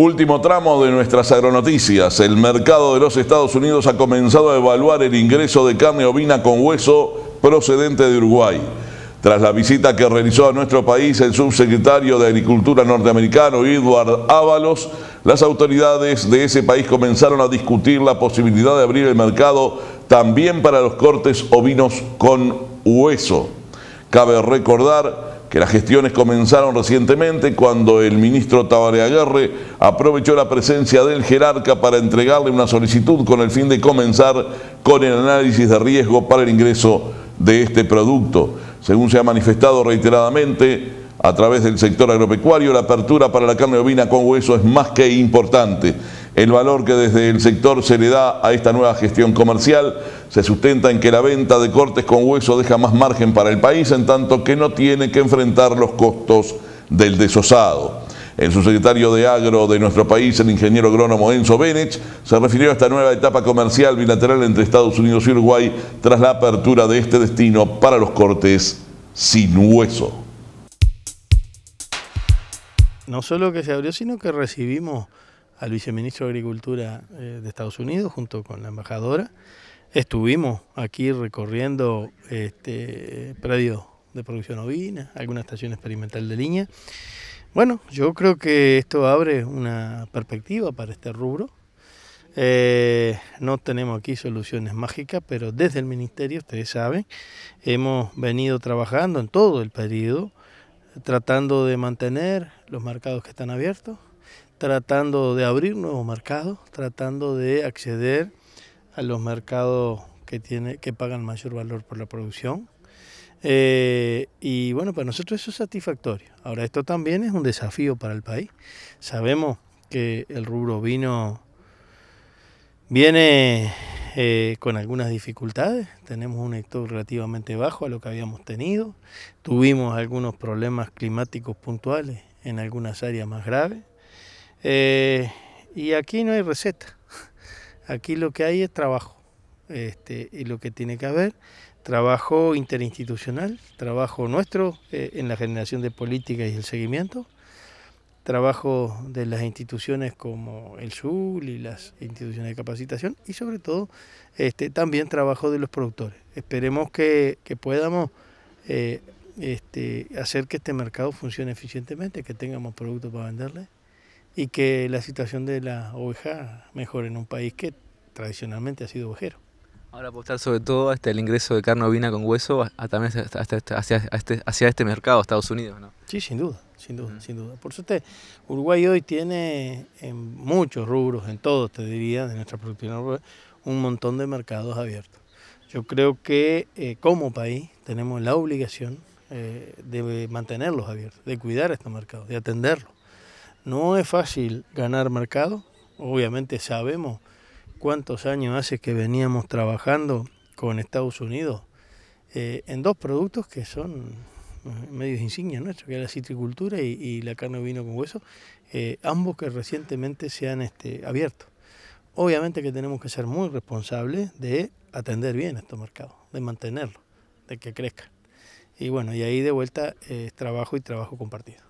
Último tramo de nuestras agronoticias. El mercado de los Estados Unidos ha comenzado a evaluar el ingreso de carne ovina con hueso procedente de Uruguay. Tras la visita que realizó a nuestro país el subsecretario de Agricultura norteamericano Edward Ábalos, las autoridades de ese país comenzaron a discutir la posibilidad de abrir el mercado también para los cortes ovinos con hueso. Cabe recordar que las gestiones comenzaron recientemente cuando el ministro Tabaré Agarre aprovechó la presencia del jerarca para entregarle una solicitud con el fin de comenzar con el análisis de riesgo para el ingreso de este producto. Según se ha manifestado reiteradamente a través del sector agropecuario, la apertura para la carne ovina con hueso es más que importante. El valor que desde el sector se le da a esta nueva gestión comercial se sustenta en que la venta de cortes con hueso deja más margen para el país, en tanto que no tiene que enfrentar los costos del desosado. El subsecretario de Agro de nuestro país, el ingeniero agrónomo Enzo Benech, se refirió a esta nueva etapa comercial bilateral entre Estados Unidos y Uruguay tras la apertura de este destino para los cortes sin hueso. No solo que se abrió, sino que recibimos al viceministro de Agricultura eh, de Estados Unidos junto con la embajadora. Estuvimos aquí recorriendo este, predios de producción ovina, alguna estación experimental de línea. Bueno, yo creo que esto abre una perspectiva para este rubro. Eh, no tenemos aquí soluciones mágicas, pero desde el Ministerio, ustedes saben, hemos venido trabajando en todo el periodo, tratando de mantener los mercados que están abiertos, tratando de abrir nuevos mercados, tratando de acceder a los mercados que, tiene, que pagan mayor valor por la producción. Eh, y bueno, para nosotros eso es satisfactorio. Ahora, esto también es un desafío para el país. Sabemos que el rubro vino viene eh, con algunas dificultades. Tenemos un sector relativamente bajo a lo que habíamos tenido. Tuvimos algunos problemas climáticos puntuales en algunas áreas más graves. Eh, y aquí no hay receta. Aquí lo que hay es trabajo. Este, y lo que tiene que haber, trabajo interinstitucional, trabajo nuestro eh, en la generación de políticas y el seguimiento, trabajo de las instituciones como el SUL y las instituciones de capacitación y sobre todo este, también trabajo de los productores. Esperemos que, podamos eh, este, hacer que este mercado funcione eficientemente, que tengamos productos para venderle y que la situación de la oveja mejore en un país que tradicionalmente ha sido ovejero. Ahora apostar sobre todo hasta el este, ingreso de carne ovina con hueso también este, hacia, este, mercado, Estados Unidos, ¿no? Sí, sin duda, sin duda, sin duda. Por suerte, Uruguay hoy tiene en muchos rubros, en todos te diría, de nuestra producción un montón de mercados abiertos. Yo creo que eh, como país tenemos la obligación eh, de mantenerlos abiertos, de cuidar estos mercados, de atenderlos no es fácil ganar mercado, obviamente sabemos cuántos años hace que veníamos trabajando con Estados Unidos eh, en dos productos que son eh, medios insignia nuestros, que es la citricultura y, la carne de vino con hueso, eh, ambos que recientemente se han este, abierto. Obviamente que tenemos que ser muy responsables de atender bien estos mercados, de mantenerlos, de que crezcan. Y bueno, y ahí de vuelta es trabajo y trabajo compartido.